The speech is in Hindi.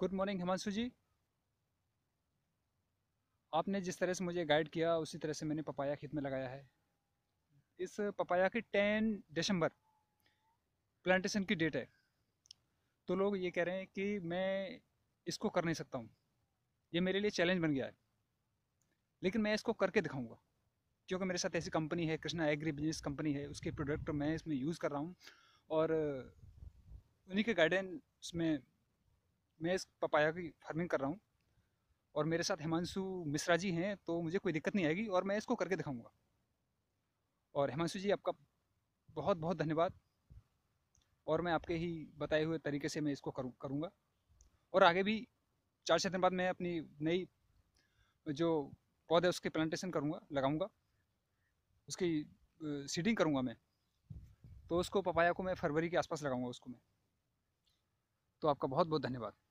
गुड मॉर्निंग हिमांशु जी आपने जिस तरह से मुझे गाइड किया उसी तरह से मैंने पपाया खेत में लगाया है इस पपाया की टेन दिसंबर प्लांटेशन की डेट है तो लोग ये कह रहे हैं कि मैं इसको कर नहीं सकता हूँ ये मेरे लिए चैलेंज बन गया है लेकिन मैं इसको करके दिखाऊंगा क्योंकि मेरे साथ ऐसी कंपनी है कृष्णा एग्री बिजनेस कंपनी है उसके प्रोडक्ट मैं इसमें यूज़ कर रहा हूँ और उन्हीं के गाइडेंस में मैं इस पपाया की फार्मिंग कर रहा हूँ और मेरे साथ हिमांशु मिश्रा जी हैं तो मुझे कोई दिक्कत नहीं आएगी और मैं इसको करके दिखाऊंगा और हिमांशु जी आपका बहुत बहुत धन्यवाद और मैं आपके ही बताए हुए तरीके से मैं इसको करूँ करूँगा और आगे भी चार छः दिन बाद मैं अपनी नई जो पौधे उसके प्लांटेशन करूँगा लगाऊँगा उसकी सीडिंग करूँगा मैं तो उसको पपाया को मैं फरवरी के आसपास लगाऊँगा उसको मैं तो आपका बहुत बहुत धन्यवाद